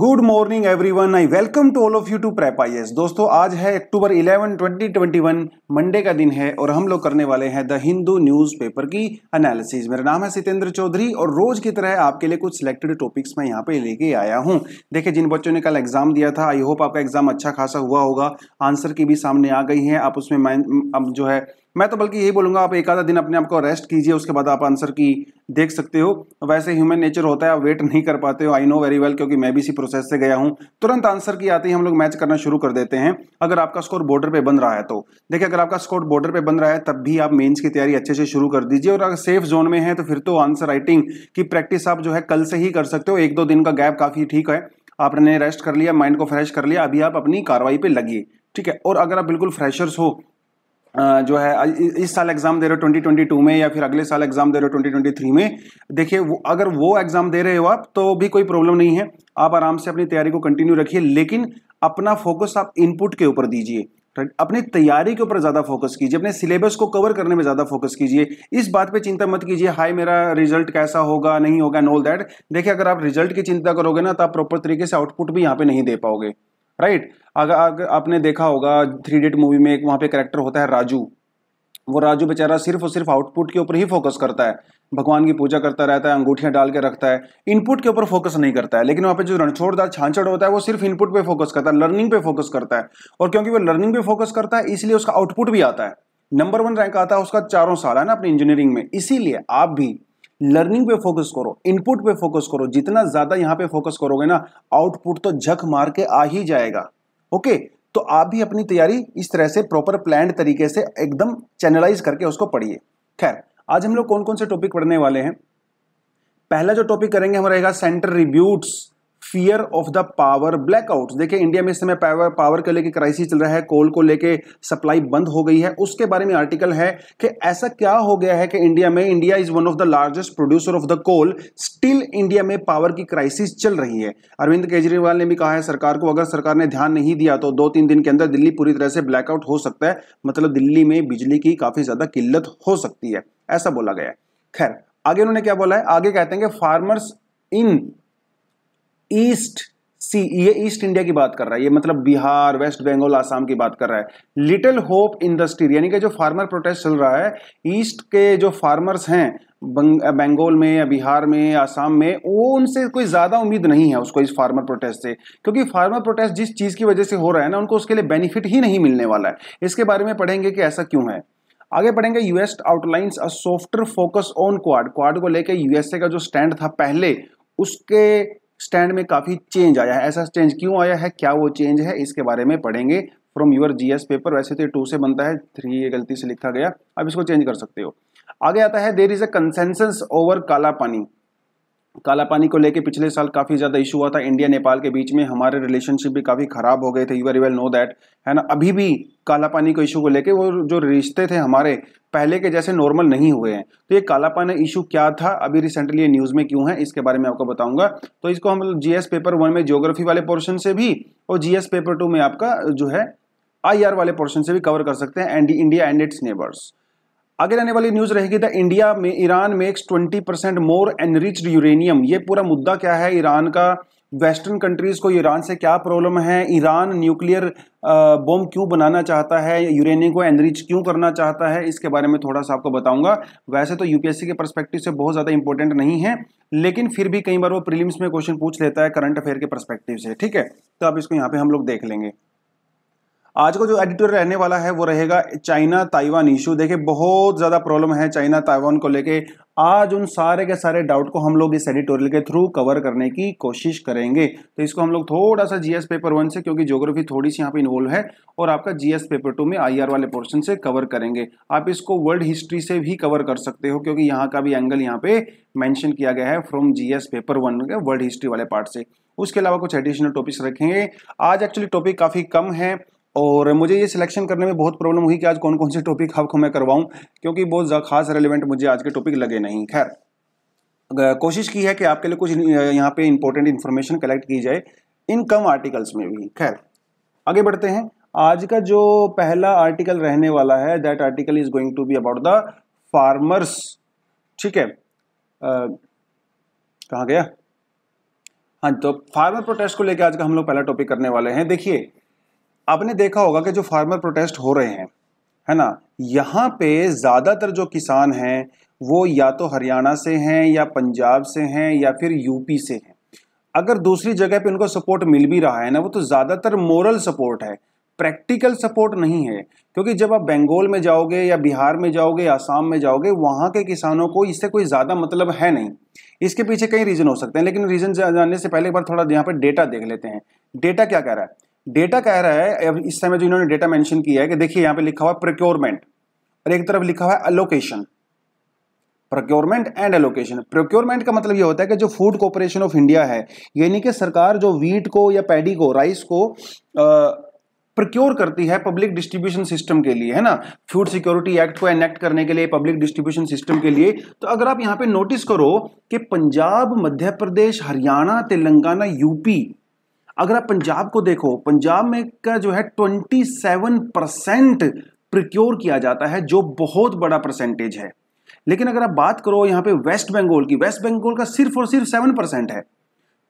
good morning everyone I welcome to all of you to prep I S दोस्तों आज है अक्टूबर 11 2021 Monday का दिन है और हम लोग करने वाले हैं द हिंदू न्यूज़ पेपर की एनालिसिस मेरा नाम है सितेंद्र चौधरी और रोज की तरह आपके लिए कुछ सिलेक्टेड टॉपिक्स मैं यहाँ पे लेके आया हूँ देखिए जिन बच्चों ने कल एग्जाम दिया था आई होप आपका एग्जाम अच्छा खासा हुआ होगा आंसर की भी सामने आ गई है आप उसमें अब जो है मैं तो बल्कि यही बोलूंगा आप एक आधा दिन अपने आप को रेस्ट कीजिए उसके बाद आप आंसर की देख सकते हो वैसे ह्यूमन नेचर होता है आप वेट नहीं कर पाते हो आई नो वेरी वेल क्योंकि मैं भी इसी प्रोसेस से गया हूँ तुरंत आंसर की आते ही हम लोग मैच करना शुरू कर देते हैं अगर आपका स्कोर बॉर्डर पे बन रहा है तो देखिए अगर आपका स्कोर बॉर्डर पे बन रहा है तब भी आप मेन्स की तैयारी अच्छे से शुरू कर दीजिए और अगर सेफ जोन में है तो फिर तो आंसर राइटिंग की प्रैक्टिस आप जो है कल से ही कर सकते हो एक दो दिन का गैप काफ़ी ठीक है आपने रेस्ट कर लिया माइंड को फ्रेश कर लिया अभी आप अपनी कार्रवाई पर लगिए ठीक है और अगर आप बिल्कुल फ्रेशर्स हो जो है इस साल एग्ज़ाम दे रहे हो 2022 में या फिर अगले साल एग्ज़ाम दे रहे हो 2023 में देखिए वो अगर वो एग्ज़ाम दे रहे हो आप तो भी कोई प्रॉब्लम नहीं है आप आराम से अपनी तैयारी को कंटिन्यू रखिए लेकिन अपना फोकस आप इनपुट के ऊपर दीजिए अपनी तैयारी के ऊपर ज़्यादा फोकस कीजिए अपने सिलेबस को कवर करने में ज़्यादा फोकस कीजिए इस बात पे चिंता मत कीजिए हाई मेरा रिजल्ट कैसा होगा नहीं होगा नो दैट देखिए अगर आप रिजल्ट की चिंता करोगे ना तो आप प्रॉपर तरीके से आउटपुट भी यहाँ पे नहीं दे पाओगे राइट अगर अगर आपने देखा होगा थ्री डेट मूवी में एक वहां पे करेक्टर होता है राजू वो राजू बेचारा सिर्फ और सिर्फ आउटपुट के ऊपर ही फोकस करता है भगवान की पूजा करता रहता है अंगूठियां डाल के रखता है इनपुट के ऊपर फोकस नहीं करता है लेकिन वहाँ पे जो रणछोड़दार छाछड़ होता है वो सिर्फ इनपुट पे फोकस करता है लर्निंग पे फोकस करता है और क्योंकि वो लर्निंग पे फोकस करता है इसलिए उसका आउटपुट भी आता है नंबर वन रैंक आता है उसका चारों साल है ना अपनी इंजीनियरिंग में इसीलिए आप भी लर्निंग पे फोकस करो इनपुट पे फोकस करो जितना ज़्यादा यहां पे फोकस करोगे ना आउटपुट तो झक मार के आ ही जाएगा ओके तो आप भी अपनी तैयारी इस तरह से प्रॉपर प्लान तरीके से एकदम चैनलाइज करके उसको पढ़िए खैर आज हम लोग कौन कौन से टॉपिक पढ़ने वाले हैं पहला जो टॉपिक करेंगे हम रहेगा centre rebuts fear of the power blackout देखिए इंडिया में इस समय पावर पावर को लेके क्राइसिस चल रहा है कोल को लेके सप्लाई बंद हो गई है उसके बारे में आर्टिकल है कि ऐसा क्या हो गया है कि इंडिया में India is one of the largest producer of the coal still India में पावर की क्राइसिस चल रही है अरविंद केजरीवाल ने भी कहा है सरकार को अगर सरकार ने ध्यान नहीं दिया तो दो तीन दिन के अंदर दिल्ली पूरी तरह से ब्लैकआउट हो सकता है मतलब दिल्ली में बिजली की काफी ज्यादा किल्लत हो सकती है ऐसा बोला गया है खैर आगे उन्होंने क्या बोला है आगे कहते हैं कि फार्मर्स इन ईस्ट सी ये ईस्ट इंडिया की बात कर रहा है ये मतलब बिहार वेस्ट बंगाल आसाम की बात कर रहा है लिटिल होप इंडस्ट्री यानी कि जो फार्मर प्रोटेस्ट चल रहा है ईस्ट के जो फार्मर्स हैं बंगाल में या बिहार में आसाम में वो उनसे कोई ज़्यादा उम्मीद नहीं है उसको इस फार्मर प्रोटेस्ट से क्योंकि फार्मर प्रोटेस्ट जिस चीज़ की वजह से हो रहा है ना उनको उसके लिए बेनिफिट ही नहीं मिलने वाला है इसके बारे में पढ़ेंगे कि ऐसा क्यों है आगे बढ़ेंगे US outlines a softer focus on Quad Quad को लेकर यूएसए का जो स्टैंड था पहले उसके स्टैंड में काफ़ी चेंज आया है ऐसा चेंज क्यों आया है क्या वो चेंज है इसके बारे में पढ़ेंगे फ्रॉम यूर जीएस पेपर वैसे तो टू से बनता है थ्री ये गलती से लिखा गया अब इसको चेंज कर सकते हो आगे आता है there is a consensus over Kala Pani काला पानी को लेके पिछले साल काफ़ी ज़्यादा इशू हुआ था इंडिया नेपाल के बीच में हमारे रिलेशनशिप भी काफ़ी ख़राब हो गए थे you very well know that है ना अभी भी काला पानी को इशू को लेके वो जो रिश्ते थे हमारे पहले के जैसे नॉर्मल नहीं हुए हैं तो ये काला पानी इशू क्या था अभी रिसेंटली ये न्यूज़ में क्यों है इसके बारे में आपको बताऊंगा तो इसको हम जीएस पेपर वन में ज्योग्राफी वाले पोर्शन से भी और जीएस पेपर टू में आपका जो है आई वाले पोर्शन से भी कवर कर सकते हैं and India and its neighbours आगे रहने वाली न्यूज़ रहेगी द इंडिया में Iran makes twenty percent more enriched uranium ये पूरा मुद्दा क्या है ईरान का वेस्टर्न कंट्रीज़ को ईरान से क्या प्रॉब्लम है ईरान न्यूक्लियर बॉम्ब क्यों बनाना चाहता है यूरेनियम को एनरिच क्यों करना चाहता है इसके बारे में थोड़ा सा आपको बताऊंगा वैसे तो यूपीएससी के परस्पेक्टिव से बहुत ज़्यादा इंपॉर्टेंट नहीं है लेकिन फिर भी कई बार वो प्रीलिम्स में क्वेश्चन पूछ लेता है करंट अफेयर के परस्पेक्टिव से ठीक है तो आप इसको यहाँ पे हम लोग देख लेंगे आज का जो एडिटर रहने वाला है वो रहेगा चाइना ताइवान इशू देखिए बहुत ज़्यादा प्रॉब्लम है चाइना ताइवान को लेके आज उन सारे के सारे डाउट को हम लोग इस एडिटोरियल के थ्रू कवर करने की कोशिश करेंगे तो इसको हम लोग थोड़ा सा जीएस पेपर वन से क्योंकि ज्योग्राफी थोड़ी सी यहाँ पे इन्वॉल्व है और आपका जीएस पेपर टू में आईआर वाले पोर्शन से कवर करेंगे आप इसको वर्ल्ड हिस्ट्री से भी कवर कर सकते हो क्योंकि यहाँ का भी एंगल यहाँ पे मैंशन किया गया है from GS paper one world history वाले पार्ट से उसके अलावा कुछ एडिशनल टॉपिक्स रखेंगे आज एक्चुअली टॉपिक काफ़ी कम है और मुझे ये सिलेक्शन करने में बहुत प्रॉब्लम हुई कि आज कौन कौन से टॉपिक आपको मैं करवाऊँ क्योंकि बहुत खास रेलिवेंट मुझे आज के टॉपिक लगे नहीं खैर कोशिश की है कि आपके लिए कुछ यहाँ पे इंपॉर्टेंट इन्फॉर्मेशन कलेक्ट की जाए इन कम आर्टिकल्स में भी खैर आगे बढ़ते हैं आज का जो पहला आर्टिकल रहने वाला है that article is going to be about the farmers ठीक है कहाँ गया हाँ तो फार्मर प्रोटेस्ट को लेकर आज का हम लोग पहला टॉपिक करने वाले हैं देखिए आपने देखा होगा कि जो फार्मर प्रोटेस्ट हो रहे हैं है ना यहाँ पे ज़्यादातर जो किसान हैं वो या तो हरियाणा से हैं या पंजाब से हैं या फिर यूपी से हैं अगर दूसरी जगह पे उनको सपोर्ट मिल भी रहा है ना वो तो ज़्यादातर मोरल सपोर्ट है प्रैक्टिकल सपोर्ट नहीं है क्योंकि जब आप बंगाल में जाओगे या बिहार में जाओगे या आसाम में जाओगे वहां के किसानों को इससे कोई ज़्यादा मतलब है नहीं इसके पीछे कई रीज़न हो सकते हैं लेकिन रीज़न जानने से पहले एक बार थोड़ा यहाँ पर डेटा देख लेते हैं डेटा क्या कह रहा है डेटा कह रहा है इस समय जो इन्होंने डेटा मेंशन किया है कि देखिए यहां पे लिखा हुआ है प्रोक्योरमेंट और एक तरफ लिखा हुआ है allocation procurement and allocation procurement का मतलब ये होता है कि जो फूड कॉरपोरेशन ऑफ इंडिया है यानी कि सरकार जो वीट को या पैडी को राइस को आ, करती है पब्लिक डिस्ट्रीब्यूशन सिस्टम के लिए है ना फूड सिक्योरिटी एक्ट को एनेक्ट करने के लिए पब्लिक डिस्ट्रीब्यूशन सिस्टम के लिए तो अगर आप यहां पे नोटिस करो कि पंजाब मध्य प्रदेश हरियाणा तेलंगाना यूपी अगर आप पंजाब को देखो पंजाब में का जो है 27 परसेंट प्रिक्योर किया जाता है जो बहुत बड़ा परसेंटेज है लेकिन अगर आप बात करो यहाँ पे वेस्ट बंगाल की वेस्ट बंगाल का सिर्फ और सिर्फ सेवन परसेंट है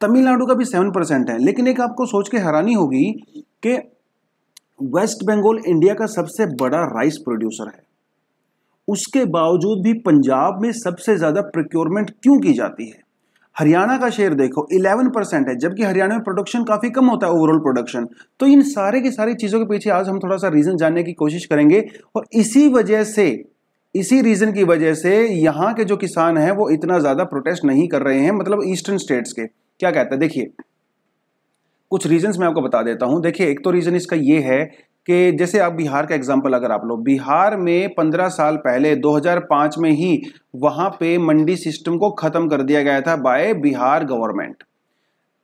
तमिलनाडु का भी सेवन परसेंट है लेकिन एक आपको सोच के हैरानी होगी कि वेस्ट बंगाल इंडिया का सबसे बड़ा राइस प्रोड्यूसर है उसके बावजूद भी पंजाब में सबसे ज़्यादा प्रिक्योरमेंट क्यों की जाती है हरियाणा का शेयर देखो 11 परसेंट है जबकि हरियाणा में प्रोडक्शन काफ़ी कम होता है ओवरऑल प्रोडक्शन तो इन सारे की सारी चीज़ों के पीछे आज हम थोड़ा सा रीज़न जानने की कोशिश करेंगे और इसी वजह से इसी रीज़न की वजह से यहां के जो किसान हैं वो इतना ज़्यादा प्रोटेस्ट नहीं कर रहे हैं मतलब ईस्टर्न स्टेट्स के क्या कहता है देखिए कुछ रीजंस मैं आपको बता देता हूं देखिए एक तो रीज़न इसका ये है कि जैसे आप बिहार का एग्जाम्पल अगर आप लो बिहार में 15 साल पहले 2005 में ही वहां पे मंडी सिस्टम को ख़त्म कर दिया गया था बाय बिहार गवर्नमेंट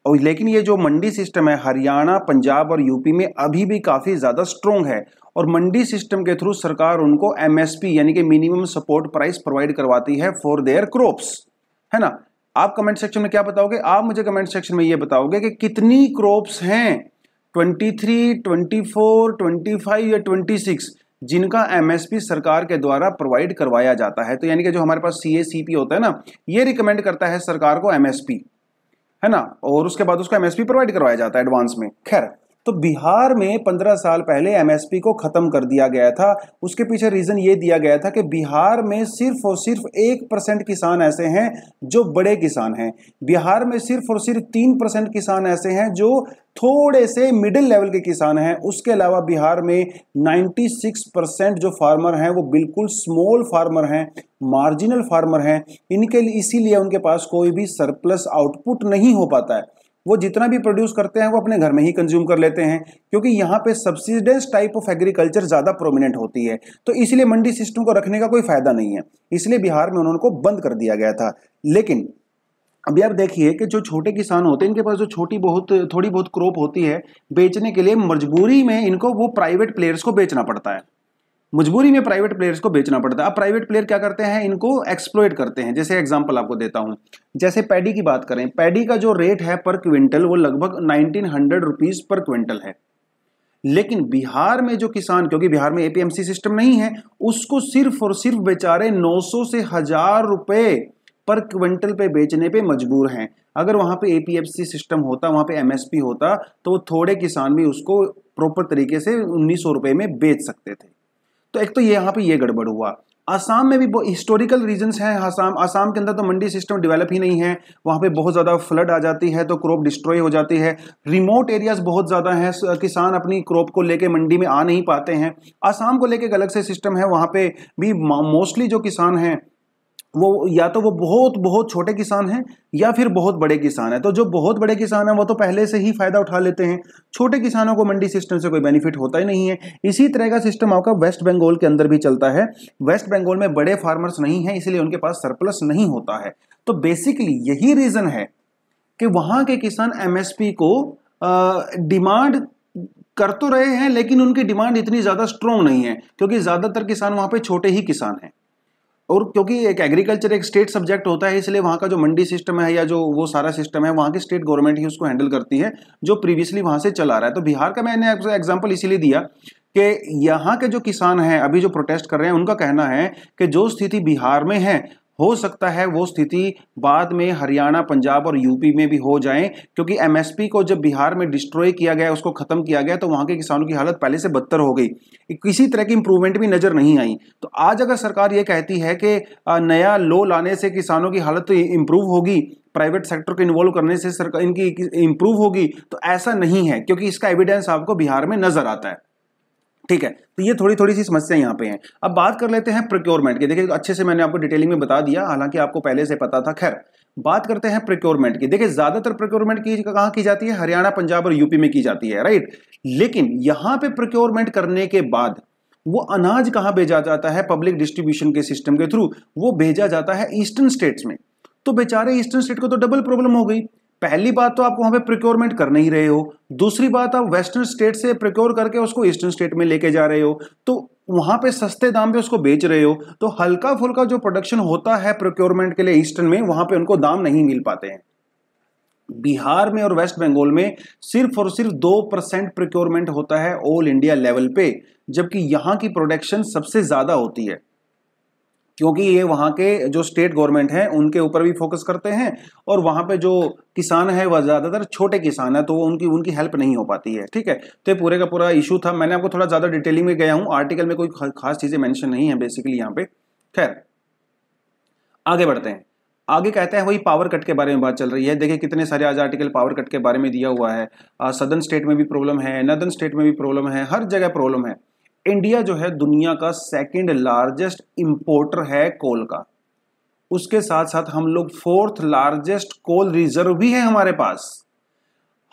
और लेकिन ये जो मंडी सिस्टम है हरियाणा पंजाब और यूपी में अभी भी काफ़ी ज़्यादा स्ट्रोंग है और मंडी सिस्टम के थ्रू सरकार उनको एमएसपी यानी कि मिनिमम सपोर्ट प्राइस प्रोवाइड करवाती है फॉर देयर क्रॉप्स है ना आप कमेंट सेक्शन में क्या बताओगे आप मुझे कमेंट सेक्शन में ये बताओगे कि कितनी क्रॉप्स हैं फोर ट्वेंटी फाइव या सिक्स जिनका एमएसपी सरकार के द्वारा प्रोवाइड करवाया जाता है तो यानी कि जो हमारे पास सी ए सी पी होता है ना ये रिकमेंड करता है सरकार को एमएसपी है ना और उसके बाद उसको एमएसपी प्रोवाइड करवाया जाता है एडवांस में खैर तो बिहार में पंद्रह साल पहले एमएसपी को ख़त्म कर दिया गया था उसके पीछे रीज़न ये दिया गया था कि बिहार में सिर्फ और सिर्फ एक परसेंट किसान ऐसे हैं जो बड़े किसान हैं बिहार में सिर्फ और सिर्फ तीन परसेंट किसान ऐसे हैं जो थोड़े से मिडिल लेवल के किसान हैं उसके अलावा बिहार में 96 परसेंट जो फार्मर हैं वो बिल्कुल स्मॉल फार्मर हैं मार्जिनल फार्मर हैं इनके इसीलिए उनके पास कोई भी सरप्लस आउटपुट नहीं हो पाता है वो जितना भी प्रोड्यूस करते हैं वो अपने घर में ही कंज्यूम कर लेते हैं क्योंकि यहाँ पे सब्सिडेंस टाइप ऑफ एग्रीकल्चर ज़्यादा प्रोमिनेंट होती है तो इसलिए मंडी सिस्टम को रखने का कोई फायदा नहीं है इसलिए बिहार में उन्होंने बंद कर दिया गया था लेकिन अभी आप देखिए कि जो छोटे किसान होते हैं इनके पास जो छोटी बहुत थोड़ी बहुत क्रॉप होती है बेचने के लिए मजबूरी में इनको वो प्राइवेट प्लेयर्स को बेचना पड़ता है मजबूरी में प्राइवेट प्लेयर्स को बेचना पड़ता है अब प्राइवेट प्लेयर क्या करते हैं इनको एक्सप्लोइट करते हैं जैसे एग्जांपल आपको देता हूं जैसे पैडी की बात करें पैडी का जो रेट है पर क्विंटल वो लगभग नाइनटीन हंड्रेड रुपीज पर क्विंटल है लेकिन बिहार में जो किसान क्योंकि बिहार में एपीएमसी सिस्टम नहीं है उसको सिर्फ और सिर्फ बेचारे नौ से हजार रुपए पर क्विंटल पे बेचने पे मजबूर हैं अगर वहाँ पे एपीएफसी सिस्टम होता वहाँ पे एमएसपी होता तो थोड़े किसान भी उसको प्रॉपर तरीके से उन्नीस सौ रुपये में बेच सकते थे तो एक तो ये यहाँ पे ये गड़बड़ हुआ आसाम में भी हिस्टोरिकल रीजंस हैं आसाम आसाम के अंदर तो मंडी सिस्टम डेवलप ही नहीं है वहाँ पे बहुत ज़्यादा फ्लड आ जाती है तो क्रॉप डिस्ट्रॉय हो जाती है रिमोट एरियाज़ बहुत ज़्यादा हैं किसान अपनी क्रॉप को लेके मंडी में आ नहीं पाते हैं आसाम को लेके एक अलग से सिस्टम है वहाँ पे भी मोस्टली जो किसान हैं वो या तो वो बहुत बहुत छोटे किसान हैं या फिर बहुत बड़े किसान हैं तो जो बहुत बड़े किसान हैं वो तो पहले से ही फ़ायदा उठा लेते हैं छोटे किसानों को मंडी सिस्टम से कोई बेनिफिट होता ही नहीं है इसी तरह का सिस्टम आपका वेस्ट बंगाल के अंदर भी चलता है वेस्ट बंगाल में बड़े फार्मर्स नहीं है इसलिए उनके पास सरप्लस नहीं होता है तो बेसिकली यही रीज़न है कि वहां के किसान एमएसपी को डिमांड कर तो रहे हैं लेकिन उनकी डिमांड इतनी ज़्यादा स्ट्रॉन्ग नहीं है क्योंकि ज़्यादातर किसान वहां पे छोटे ही किसान हैं और क्योंकि एक एग्रीकल्चर एक स्टेट सब्जेक्ट होता है इसलिए वहाँ का जो मंडी सिस्टम है या जो वो सारा सिस्टम है वहाँ की स्टेट गवर्नमेंट ही उसको हैंडल करती है जो प्रीवियसली वहाँ से चला रहा है तो बिहार का मैंने एग्जाम्पल इसीलिए दिया कि यहाँ के जो किसान हैं अभी जो प्रोटेस्ट कर रहे हैं उनका कहना है कि जो स्थिति बिहार में है हो सकता है वो स्थिति बाद में हरियाणा पंजाब और यूपी में भी हो जाए क्योंकि एमएसपी को जब बिहार में डिस्ट्रॉय किया गया उसको खत्म किया गया तो वहाँ के किसानों की हालत पहले से बदतर हो गई किसी तरह की इंप्रूवमेंट भी नज़र नहीं आई तो आज अगर सरकार ये कहती है कि नया लो लाने से किसानों की हालत तो इम्प्रूव होगी प्राइवेट सेक्टर को इन्वॉल्व करने से सरकार इनकी इंप्रूव होगी तो ऐसा नहीं है क्योंकि इसका एविडेंस आपको बिहार में नज़र आता है ठीक है तो ये थोड़ी थोड़ी सी समस्या यहाँ पे है अब बात कर लेते हैं प्रोक्योरमेंट की देखिए अच्छे से मैंने आपको डिटेलिंग में बता दिया हालांकि आपको पहले से पता था खैर बात करते हैं प्रोक्योरमेंट की देखिए ज्यादातर प्रोक्योरमेंट की कहाँ की जाती है हरियाणा पंजाब और यूपी में की जाती है राइट लेकिन यहाँ पे प्रोक्योरमेंट करने के बाद वो अनाज कहाँ भेजा जाता है पब्लिक डिस्ट्रीब्यूशन के सिस्टम के थ्रू वो भेजा जाता है ईस्टर्न स्टेट्स में तो बेचारे ईस्टर्न स्टेट को तो डबल प्रॉब्लम हो गई पहली बात तो आप वहां पे प्रिक्योरमेंट कर नहीं रहे हो दूसरी बात आप वेस्टर्न स्टेट से प्रिक्योर करके उसको ईस्टर्न स्टेट में लेके जा रहे हो तो वहां पे सस्ते दाम पे उसको बेच रहे हो तो हल्का फुल्का जो प्रोडक्शन होता है प्रोक्योरमेंट के लिए ईस्टर्न में वहां पे उनको दाम नहीं मिल पाते हैं बिहार में और वेस्ट बंगाल में सिर्फ और सिर्फ दो परसेंट प्रोक्योरमेंट होता है ऑल इंडिया लेवल पे जबकि यहाँ की प्रोडक्शन सबसे ज्यादा होती है क्योंकि ये वहाँ के जो स्टेट गवर्नमेंट हैं उनके ऊपर भी फोकस करते हैं और वहाँ पे जो किसान है वह ज़्यादातर छोटे किसान है तो वो उनकी उनकी हेल्प नहीं हो पाती है ठीक है तो ये पूरे का पूरा इशू था मैंने आपको थोड़ा ज़्यादा डिटेलिंग में गया हूँ आर्टिकल में कोई खास चीज़ें मैंशन नहीं है बेसिकली यहाँ पे खैर आगे बढ़ते हैं आगे कहते हैं वही पावर कट के बारे में बात चल रही है देखिए कितने सारे आज आर्टिकल पावर कट के बारे में दिया हुआ है सदर्न स्टेट में भी प्रॉब्लम है नदर्न स्टेट में भी प्रॉब्लम है हर जगह प्रॉब्लम है इंडिया जो है दुनिया का सेकंड लार्जेस्ट इंपोर्टर है कोल का उसके साथ साथ हम लोग फोर्थ लार्जेस्ट कोल रिजर्व भी है हमारे पास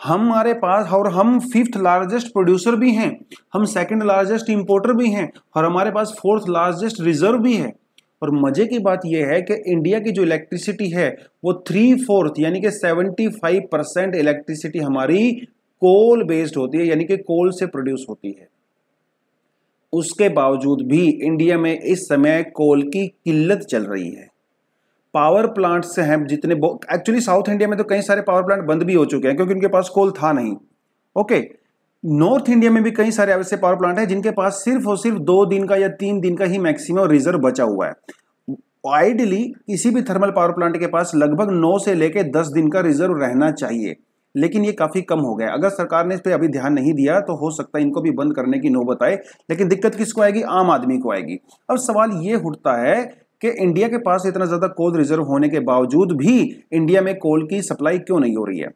हमारे पास और हम फिफ्थ लार्जेस्ट प्रोड्यूसर भी हैं हम सेकंड लार्जेस्ट इंपोर्टर भी हैं और हमारे पास फोर्थ लार्जेस्ट रिजर्व भी है और मजे की बात यह है कि इंडिया की जो इलेक्ट्रिसिटी है वो थ्री फोर्थ यानी कि सेवेंटी फाइव परसेंट इलेक्ट्रिसिटी हमारी कोल बेस्ड होती है यानी कि कोल से प्रोड्यूस होती है उसके बावजूद भी इंडिया में इस समय कोल की किल्लत चल रही है पावर प्लांट्स हैं जितने एक्चुअली साउथ इंडिया में तो कई सारे पावर प्लांट बंद भी हो चुके हैं क्योंकि उनके पास कोल था नहीं ओके नॉर्थ इंडिया में भी कई सारे ऐसे पावर प्लांट हैं जिनके पास सिर्फ और सिर्फ दो दिन का या तीन दिन का ही मैक्सिमम रिजर्व बचा हुआ है आइडली किसी भी थर्मल पावर प्लांट के पास लगभग नौ से लेकर दस दिन का रिजर्व रहना चाहिए लेकिन ये काफ़ी कम हो गया अगर सरकार ने इस पर अभी ध्यान नहीं दिया तो हो सकता है इनको भी बंद करने की नौबत आए लेकिन दिक्कत किसको आएगी आम आदमी को आएगी अब सवाल ये उठता है कि इंडिया के पास इतना ज़्यादा कोल रिजर्व होने के बावजूद भी इंडिया में कोल की सप्लाई क्यों नहीं हो रही है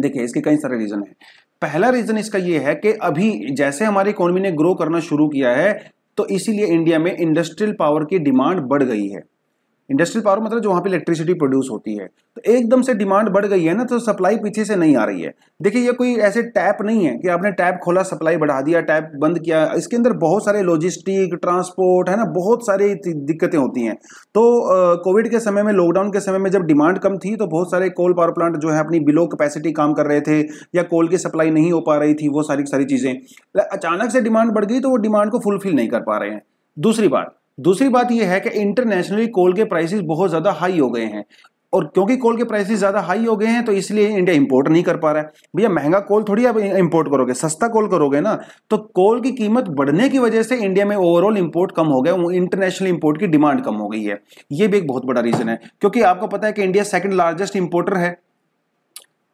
देखिए इसके कई सारे रीज़न है पहला रीज़न इसका यह है कि अभी जैसे हमारी इकोनॉमी ने ग्रो करना शुरू किया है तो इसीलिए इंडिया में इंडस्ट्रियल पावर की डिमांड बढ़ गई है इंडस्ट्रियल पावर मतलब जो वहाँ पे इलेक्ट्रिसिटी प्रोड्यूस होती है तो एकदम से डिमांड बढ़ गई है ना तो सप्लाई पीछे से नहीं आ रही है देखिए ये कोई ऐसे टैप नहीं है कि आपने टैप खोला सप्लाई बढ़ा दिया टैप बंद किया इसके अंदर बहुत सारे लॉजिस्टिक ट्रांसपोर्ट है ना बहुत सारी दिक्कतें होती हैं तो कोविड के समय में लॉकडाउन के समय में जब डिमांड कम थी तो बहुत सारे कोल पावर प्लांट जो है अपनी बिलो कैपेसिटी काम कर रहे थे या कोल की सप्लाई नहीं हो पा रही थी वो सारी सारी चीज़ें अचानक से डिमांड बढ़ गई तो वो डिमांड को फुलफिल नहीं कर पा रहे हैं दूसरी बात दूसरी बात यह है कि इंटरनेशनली कोल के प्राइसेस बहुत ज़्यादा हाई हो गए हैं और क्योंकि कोल के प्राइसेस ज़्यादा हाई हो गए हैं तो इसलिए इंडिया इंपोर्ट नहीं कर पा रहा है भैया महंगा कोल थोड़ी आप इंपोर्ट करोगे सस्ता कोल करोगे ना तो कोल की कीमत बढ़ने की वजह से इंडिया में ओवरऑल इंपोर्ट कम हो गया इंटरनेशनल इंपोर्ट की डिमांड कम हो गई है ये भी एक बहुत बड़ा रीज़न है क्योंकि आपको पता है कि इंडिया सेकंड लार्जेस्ट इंपोर्टर है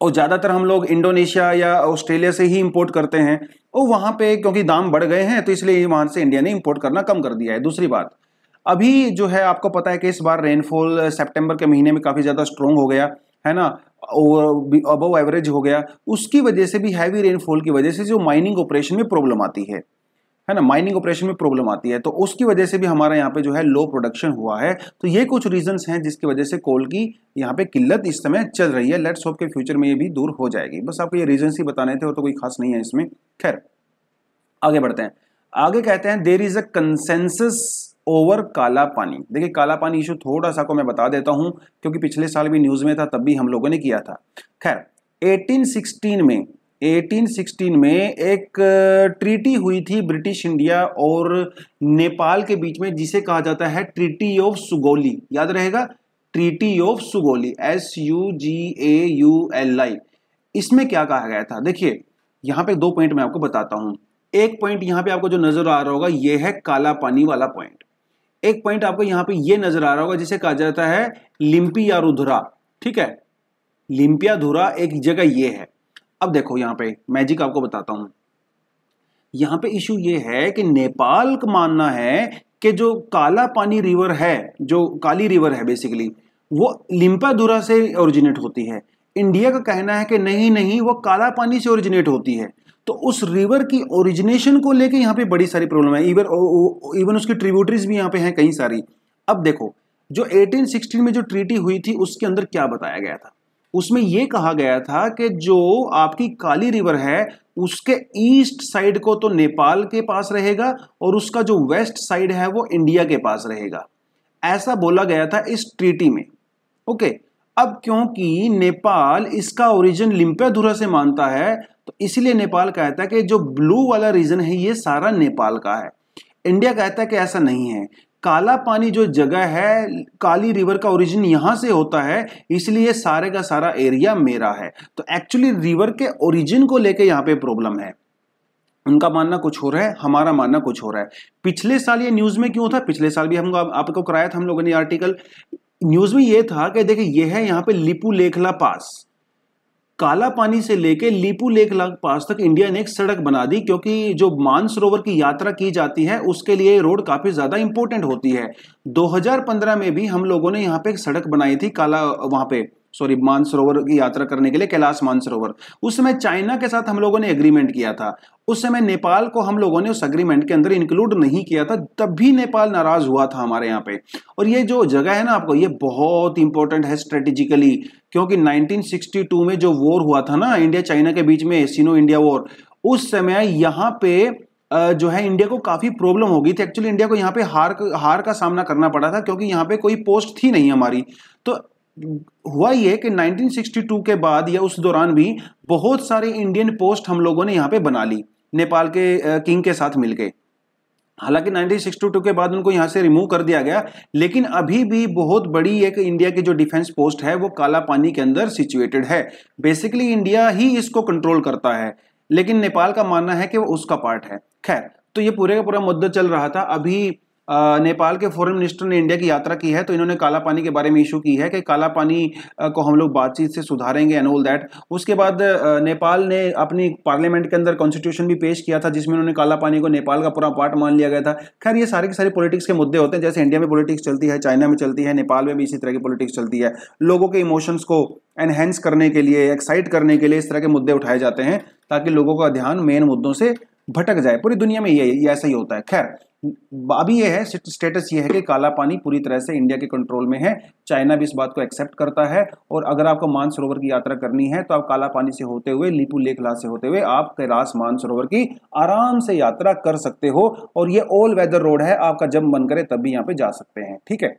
और ज़्यादातर हम लोग इंडोनेशिया या ऑस्ट्रेलिया से ही इम्पोर्ट करते हैं और वहाँ पे क्योंकि दाम बढ़ गए हैं तो इसलिए वहाँ से इंडिया ने इम्पोर्ट करना कम कर दिया है दूसरी बात अभी जो है आपको पता है कि इस बार रेनफॉल सेप्टेम्बर के महीने में काफ़ी ज़्यादा स्ट्रॉन्ग हो गया है ना और अबव एवरेज हो गया उसकी वजह से भी हैवी रेनफॉल की वजह से जो माइनिंग ऑपरेशन में प्रॉब्लम आती है है ना माइनिंग ऑपरेशन में प्रॉब्लम आती है तो उसकी वजह से भी हमारा यहाँ पे जो है लो प्रोडक्शन हुआ है तो ये कुछ रीजंस हैं जिसकी वजह से कोल की यहाँ पे किल्लत इस समय चल रही है लेट्स होप के फ्यूचर में ये भी दूर हो जाएगी बस आपको ये रीजन्स ही बताने थे और तो कोई खास नहीं है इसमें खैर आगे बढ़ते हैं आगे कहते हैं there is a consensus over Kala Pani देखिए काला पानी इशू थोड़ा सा को मैं बता देता हूँ क्योंकि पिछले साल भी न्यूज में था तब भी हम लोगों ने किया था खैर 1816 में 1816 में एक ट्रीटी हुई थी ब्रिटिश इंडिया और नेपाल के बीच में जिसे कहा जाता है ट्रीटी ऑफ सुगोली याद रहेगा treaty of Sugauli S U G A U L I इसमें क्या कहा गया था देखिए यहाँ पे दो पॉइंट मैं आपको बताता हूँ एक पॉइंट यहाँ पे आपको जो नजर आ रहा होगा ये है काला पानी वाला पॉइंट एक पॉइंट आपको यहाँ पे ये नजर आ रहा होगा जिसे कहा जाता है लिंपिया या रुधरा ठीक है लिंपिया धुरा एक जगह ये है अब देखो यहां पे मैजिक आपको बताता हूं यहां पे इशू ये है कि नेपाल का मानना है कि जो काला पानी रिवर है जो काली रिवर है बेसिकली वो लिम्पादुरा से ओरिजिनेट होती है इंडिया का कहना है कि नहीं नहीं वो काला पानी से ओरिजिनेट होती है तो उस रिवर की ओरिजिनेशन को लेके यहाँ पे बड़ी सारी प्रॉब्लम है इवन इवन उसकी ट्रिब्यूटरीज भी यहाँ पे हैं कई सारी अब देखो जो 1816 में जो ट्रीटी हुई थी उसके अंदर क्या बताया गया था उसमें यह कहा गया था कि जो आपकी काली रिवर है उसके ईस्ट साइड को तो नेपाल के पास रहेगा और उसका जो वेस्ट साइड है वो इंडिया के पास रहेगा ऐसा बोला गया था इस ट्रीटी में ओके अब क्योंकि नेपाल इसका ओरिजिन लिम्पेधुरा से मानता है तो इसलिए नेपाल कहता है कि जो ब्लू वाला रीजन है ये सारा नेपाल का है इंडिया कहता है कि ऐसा नहीं है काला पानी जो जगह है काली रिवर का ओरिजिन यहां से होता है इसलिए सारे का सारा एरिया मेरा है तो एक्चुअली रिवर के ओरिजिन को लेके यहां पे प्रॉब्लम है उनका मानना कुछ हो रहा है हमारा मानना कुछ हो रहा है पिछले साल ये न्यूज़ में क्यों था पिछले साल भी हम आपको कराया था हम लोगों ने आर्टिकल न्यूज़ में ये था कि देखिए ये है यहाँ पे लिपू लेखला पास काला पानी से लेके लीपू लेक पास तक इंडिया ने एक सड़क बना दी क्योंकि जो मानसरोवर की यात्रा की जाती है उसके लिए रोड काफ़ी ज़्यादा इंपॉर्टेंट होती है 2015 में भी हम लोगों ने यहाँ पे एक सड़क बनाई थी काला वहां पे सॉरी मानसरोवर की यात्रा करने के लिए कैलाश मानसरोवर उस समय चाइना के साथ हम लोगों ने एग्रीमेंट किया था उस समय नेपाल को हम लोगों ने उस एग्रीमेंट के अंदर इंक्लूड नहीं किया था तब भी नेपाल नाराज हुआ था हमारे यहाँ पे और ये जो जगह है ना आपको ये बहुत इंपॉर्टेंट है स्ट्रेटेजिकली क्योंकि 1962 में जो वॉर हुआ था ना इंडिया चाइना के बीच में सीनो इंडिया वॉर उस समय यहाँ पे जो है इंडिया को काफ़ी प्रॉब्लम हो गई थी एक्चुअली इंडिया को यहाँ पे हार हार का सामना करना पड़ा था क्योंकि यहाँ पे कोई पोस्ट थी नहीं हमारी तो हुआ ये कि 1962 के बाद या उस दौरान भी बहुत सारे इंडियन पोस्ट हम लोगों ने यहाँ पे बना ली नेपाल के किंग के साथ मिल के हालांकि 1962 के बाद उनको यहाँ से रिमूव कर दिया गया लेकिन अभी भी बहुत बड़ी एक इंडिया की जो डिफेंस पोस्ट है वो काला पानी के अंदर सिचुएटेड है बेसिकली इंडिया ही इसको कंट्रोल करता है लेकिन नेपाल का मानना है कि वो उसका पार्ट है खैर तो ये पूरे का पूरा मुद्दा चल रहा था अभी नेपाल के फॉरेन मिनिस्टर ने इंडिया की यात्रा की है तो इन्होंने काला पानी के बारे में इशू की है कि काला पानी को हम लोग बातचीत से सुधारेंगे एंड ऑल दैट उसके बाद नेपाल ने अपनी पार्लियामेंट के अंदर कॉन्स्टिट्यूशन भी पेश किया था जिसमें उन्होंने काला पानी को नेपाल का पूरा पार्ट मान लिया गया था खैर ये सारे के सारे पॉलिटिक्स के मुद्दे होते हैं जैसे इंडिया में पॉलिटिक्स चलती है चाइना में चलती है नेपाल में भी इसी तरह की पॉलिटिक्स चलती है लोगों के इमोशंस को एनहेंस करने के लिए एक्साइट करने के लिए इस तरह के मुद्दे उठाए जाते हैं ताकि लोगों का ध्यान मेन मुद्दों से भटक जाए पूरी दुनिया में ये ऐसा ही होता है खैर अभी ये है स्टेटस ये है कि काला पानी पूरी तरह से इंडिया के कंट्रोल में है चाइना भी इस बात को एक्सेप्ट करता है और अगर आपको मानसरोवर की यात्रा करनी है तो आप काला पानी से होते हुए लिपू लेखला से होते हुए आप कैलाश मानसरोवर की आराम से यात्रा कर सकते हो और ये ऑल वेदर रोड है आपका जब मन करे तब भी यहाँ पे जा सकते हैं ठीक है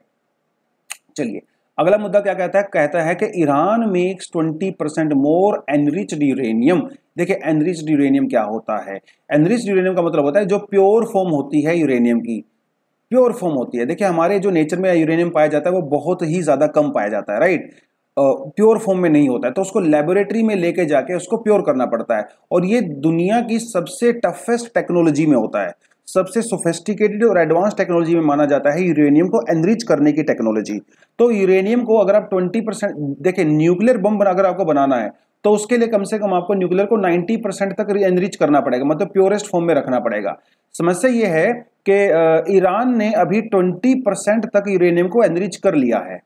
चलिए अगला मुद्दा क्या कहता है कहता है कि Iran makes 20 percent more enrich uranium देखिए एनरिच यूरेनियम क्या होता है एनरिच यूरेनियम का मतलब होता है जो प्योर फॉर्म होती है यूरेनियम की प्योर फॉर्म होती है देखिए हमारे जो नेचर में यूरेनियम पाया जाता है वो बहुत ही ज़्यादा कम पाया जाता है राइट प्योर फॉर्म में नहीं होता है तो उसको लेबोरेटरी में लेके जाके उसको प्योर करना पड़ता है और ये दुनिया की सबसे टफेस्ट टेक्नोलॉजी में होता है सबसे सोफेस्टिकेटेड और एडवांस टेक्नोलॉजी में माना जाता है यूरेनियम को एनरिच करने की टेक्नोलॉजी तो यूरेनियम को अगर आप 20 परसेंट देखिए न्यूक्लियर बम अगर आपको बनाना है तो उसके लिए कम से कम आपको न्यूक्लियर को 90 परसेंट तक एनरिच करना पड़ेगा मतलब प्योरेस्ट फॉर्म में रखना पड़ेगा समस्या यह है कि ईरान ने अभी ट्वेंटी तक यूरेनियम को एनरिच कर लिया है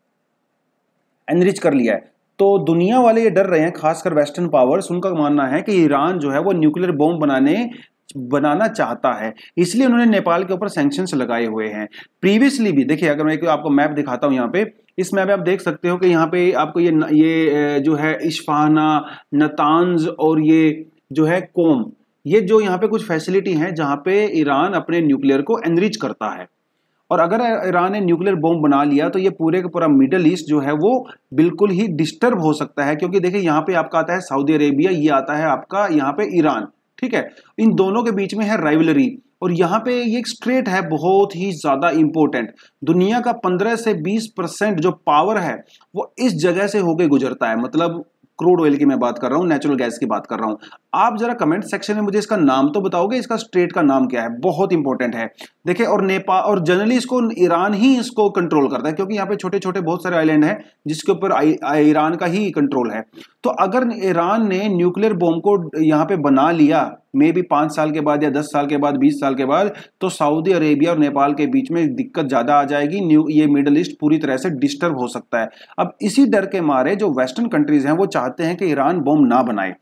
एनरिच कर लिया है तो दुनिया वाले ये डर रहे हैं खासकर वेस्टर्न पावर्स उनका मानना है कि ईरान जो है वो न्यूक्लियर बॉम्ब बनाने बनाना चाहता है इसलिए उन्होंने नेपाल के ऊपर सेंक्शन लगाए हुए हैं प्रीवियसली भी देखिए अगर मैं आपको मैप दिखाता हूं यहाँ पे इस मैप में आप देख सकते हो कि यहाँ पे आपको ये ये जो है इशफाना नतानज और ये जो है कोम ये जो यहाँ पे कुछ फैसिलिटी है जहां पे ईरान अपने न्यूक्लियर को एनरिच करता है और अगर ईरान ने न्यूक्लियर बॉम्ब बना लिया तो ये पूरे का पूरा मिडल ईस्ट जो है वो बिल्कुल ही डिस्टर्ब हो सकता है क्योंकि देखिए यहाँ पे आपका आता है सऊदी अरेबिया ये आता है आपका यहाँ पे ईरान ठीक है इन दोनों के बीच में है राइवलरी और यहाँ पे ये एक स्ट्रेट है बहुत ही ज़्यादा इंपॉर्टेंट दुनिया का 15 से 20 परसेंट जो पावर है वो इस जगह से होके गुजरता है मतलब क्रूड ऑयल की मैं बात कर रहा हूँ नेचुरल गैस की बात कर रहा हूँ आप जरा कमेंट सेक्शन में मुझे इसका नाम तो बताओगे इसका स्टेट का नाम क्या है बहुत इंपॉर्टेंट है देखिए और नेपाल और जनरली इसको ईरान ही इसको कंट्रोल करता है क्योंकि यहाँ पे छोटे छोटे बहुत सारे आइलैंड है जिसके ऊपर ईरान का ही कंट्रोल है तो अगर ईरान ने न्यूक्लियर बॉम्ब को यहाँ पे बना लिया मे भी पाँच साल के बाद या दस साल के बाद बीस साल के बाद तो सऊदी अरेबिया और नेपाल के बीच में दिक्कत ज़्यादा आ जाएगी न्यू ये मिडल ईस्ट पूरी तरह से डिस्टर्ब हो सकता है अब इसी डर के मारे जो वेस्टर्न कंट्रीज़ हैं वो चाहते हैं कि ईरान बम ना बनाए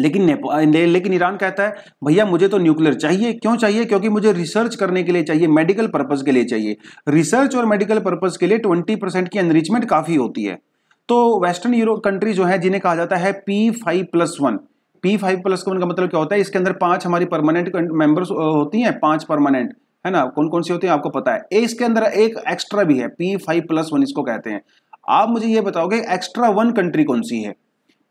लेकिन ने, लेकिन ईरान कहता है भैया मुझे तो न्यूक्लियर चाहिए क्यों चाहिए क्योंकि मुझे रिसर्च करने के लिए चाहिए मेडिकल पर्पज़ के लिए चाहिए रिसर्च और मेडिकल पर्पज़ के लिए ट्वेंटी परसेंट की एनरिचमेंट काफ़ी होती है तो वेस्टर्न यूरोप कंट्री जो है जिन्हें कहा जाता है P five plus one P five plus common का मतलब क्या होता है इसके अंदर पांच हमारी परमानेंट मेंबर्स होती हैं पांच परमानेंट है ना कौन कौन सी होती है आपको पता है इसके अंदर एक एक्स्ट्रा भी है पी फाइव प्लस वन इसको कहते हैं आप मुझे ये बताओगे एक्स्ट्रा वन कंट्री कौन सी है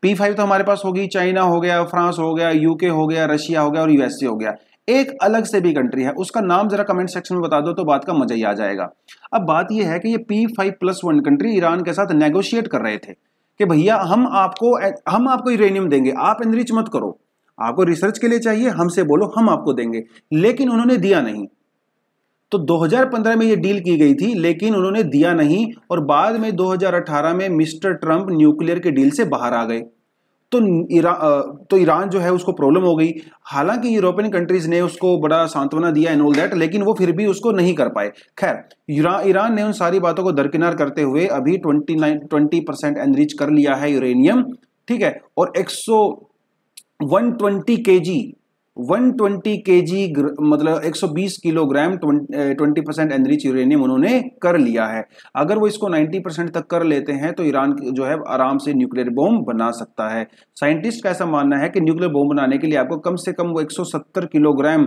पी फाइव तो हमारे पास होगी चाइना हो गया फ्रांस हो गया यूके हो गया रशिया हो गया और यूएसए हो गया एक अलग से भी कंट्री है उसका नाम जरा कमेंट सेक्शन में बता दो तो बात का मजा ही आ जाएगा अब बात यह है कि ये P five plus one country Iran के साथ नेगोशिएट कर रहे थे कि भैया हम आपको हम आपको यूरेनियम देंगे आप एनरिच मत करो आपको रिसर्च के लिए चाहिए हमसे बोलो हम आपको देंगे लेकिन उन्होंने दिया नहीं तो 2015 में ये डील की गई थी लेकिन उन्होंने दिया नहीं और बाद में 2018 में मिस्टर ट्रंप न्यूक्लियर के डील से बाहर आ गए तो ईरान तो ईरान जो है उसको प्रॉब्लम हो गई हालांकि यूरोपियन कंट्रीज़ ने उसको बड़ा सांत्वना दिया एंड ऑल दैट लेकिन वो फिर भी उसको नहीं कर पाए खैर ईरान ने उन सारी बातों को दरकिनार करते हुए अभी twenty nine twenty percent enrich कर लिया है यूरेनियम ठीक है और एक सौ वन ट्वेंटी के जी 120 केजी मतलब 120 किलोग्राम 20 परसेंट एनरिच यूरेनियम उन्होंने कर लिया है अगर वो इसको 90 परसेंट तक कर लेते हैं तो ईरान जो है आराम से न्यूक्लियर बॉम्ब बना सकता है साइंटिस्ट का ऐसा मानना है कि न्यूक्लियर बॉम्ब बनाने के लिए आपको कम से कम वो 170 किलोग्राम